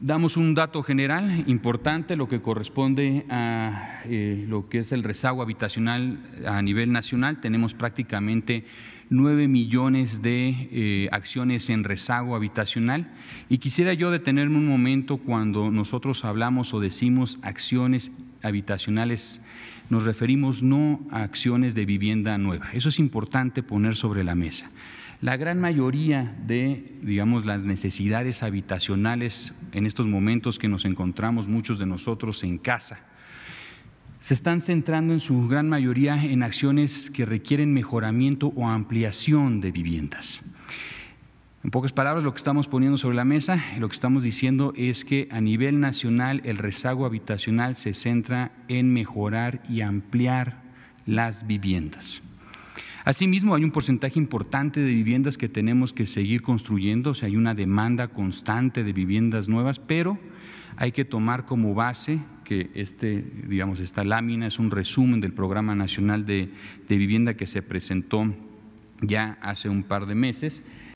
Damos un dato general importante, lo que corresponde a eh, lo que es el rezago habitacional a nivel nacional. Tenemos prácticamente nueve millones de eh, acciones en rezago habitacional. Y quisiera yo detenerme un momento cuando nosotros hablamos o decimos acciones habitacionales, nos referimos no a acciones de vivienda nueva. Eso es importante poner sobre la mesa. La gran mayoría de, digamos, las necesidades habitacionales en estos momentos que nos encontramos muchos de nosotros en casa, se están centrando en su gran mayoría en acciones que requieren mejoramiento o ampliación de viviendas. En pocas palabras, lo que estamos poniendo sobre la mesa, lo que estamos diciendo es que a nivel nacional el rezago habitacional se centra en mejorar y ampliar las viviendas. Asimismo, hay un porcentaje importante de viviendas que tenemos que seguir construyendo, o sea, hay una demanda constante de viviendas nuevas, pero hay que tomar como base que este, digamos, esta lámina es un resumen del Programa Nacional de, de Vivienda que se presentó ya hace un par de meses